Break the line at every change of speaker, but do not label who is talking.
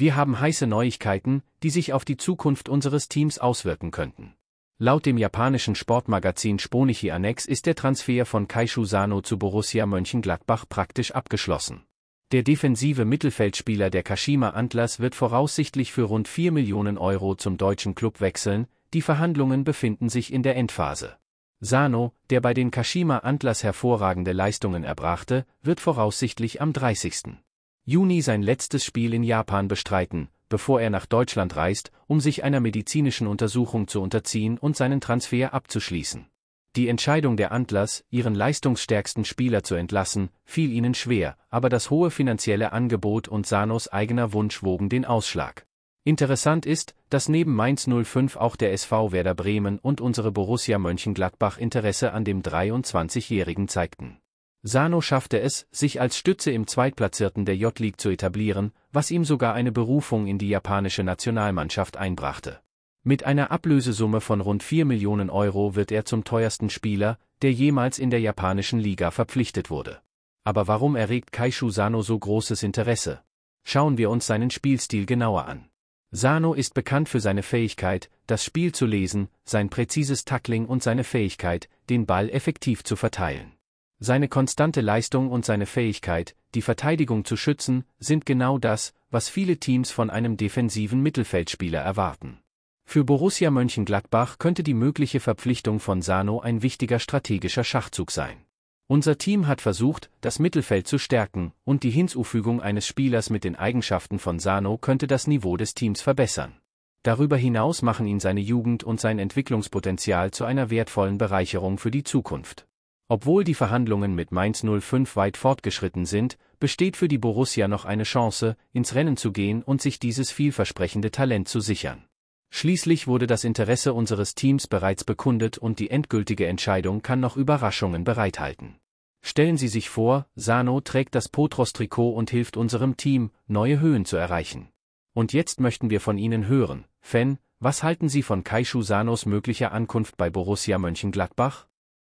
Wir haben heiße Neuigkeiten, die sich auf die Zukunft unseres Teams auswirken könnten. Laut dem japanischen Sportmagazin Sponichi Annex ist der Transfer von Kaishu Sano zu Borussia Mönchengladbach praktisch abgeschlossen. Der defensive Mittelfeldspieler der Kashima Antlers wird voraussichtlich für rund 4 Millionen Euro zum deutschen Club wechseln, die Verhandlungen befinden sich in der Endphase. Sano, der bei den Kashima Antlers hervorragende Leistungen erbrachte, wird voraussichtlich am 30. Juni sein letztes Spiel in Japan bestreiten, bevor er nach Deutschland reist, um sich einer medizinischen Untersuchung zu unterziehen und seinen Transfer abzuschließen. Die Entscheidung der Antlers, ihren leistungsstärksten Spieler zu entlassen, fiel ihnen schwer, aber das hohe finanzielle Angebot und Sanos eigener Wunsch wogen den Ausschlag. Interessant ist, dass neben Mainz 05 auch der SV Werder Bremen und unsere Borussia Mönchengladbach Interesse an dem 23-Jährigen zeigten. Sano schaffte es, sich als Stütze im Zweitplatzierten der J-League zu etablieren, was ihm sogar eine Berufung in die japanische Nationalmannschaft einbrachte. Mit einer Ablösesumme von rund 4 Millionen Euro wird er zum teuersten Spieler, der jemals in der japanischen Liga verpflichtet wurde. Aber warum erregt Kaishu Sano so großes Interesse? Schauen wir uns seinen Spielstil genauer an. Sano ist bekannt für seine Fähigkeit, das Spiel zu lesen, sein präzises Tackling und seine Fähigkeit, den Ball effektiv zu verteilen. Seine konstante Leistung und seine Fähigkeit, die Verteidigung zu schützen, sind genau das, was viele Teams von einem defensiven Mittelfeldspieler erwarten. Für Borussia Mönchengladbach könnte die mögliche Verpflichtung von Sano ein wichtiger strategischer Schachzug sein. Unser Team hat versucht, das Mittelfeld zu stärken, und die Hinzufügung eines Spielers mit den Eigenschaften von Sano könnte das Niveau des Teams verbessern. Darüber hinaus machen ihn seine Jugend und sein Entwicklungspotenzial zu einer wertvollen Bereicherung für die Zukunft. Obwohl die Verhandlungen mit Mainz 05 weit fortgeschritten sind, besteht für die Borussia noch eine Chance, ins Rennen zu gehen und sich dieses vielversprechende Talent zu sichern. Schließlich wurde das Interesse unseres Teams bereits bekundet und die endgültige Entscheidung kann noch Überraschungen bereithalten. Stellen Sie sich vor, Sano trägt das Potros-Trikot und hilft unserem Team, neue Höhen zu erreichen. Und jetzt möchten wir von Ihnen hören, Fan, was halten Sie von Kaishu Sanos möglicher Ankunft bei Borussia Mönchengladbach?